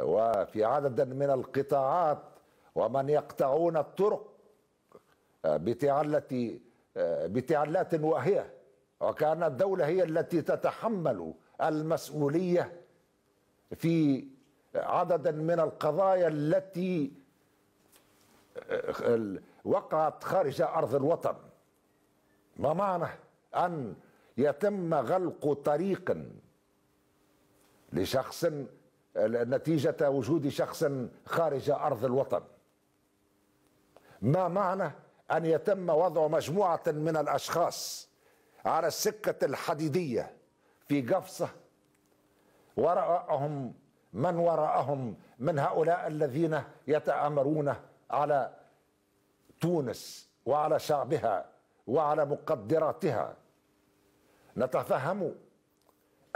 وفي عدد من القطاعات ومن يقطعون الطرق آه، بتعلة آه، بتعلات واهية وكان الدولة هي التي تتحمل المسؤولية في عدد من القضايا التي آه، وقعت خارج أرض الوطن ما معنى أن يتم غلق طريق لشخص نتيجة وجود شخص خارج أرض الوطن ما معنى أن يتم وضع مجموعة من الأشخاص على السكة الحديدية في قفصة وراءهم من وراءهم من هؤلاء الذين يتآمرون على تونس وعلى شعبها وعلى مقدراتها نتفهم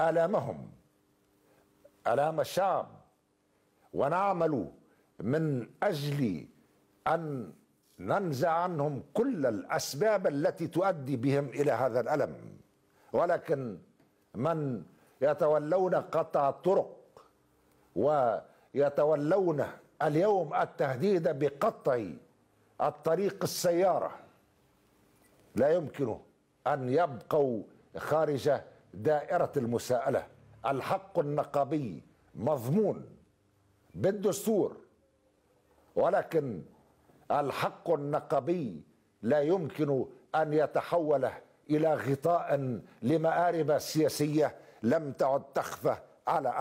آلامهم ألام الشعب ونعمل من أجل أن ننزع عنهم كل الأسباب التي تؤدي بهم إلى هذا الألم ولكن من يتولون قطع الطرق ويتولون اليوم التهديد بقطع الطريق السيارة لا يمكن أن يبقوا خارج دائرة المساءلة الحق النقابي مضمون بالدستور ولكن الحق النقابي لا يمكن ان يتحول الى غطاء لمارب سياسيه لم تعد تخفى على احد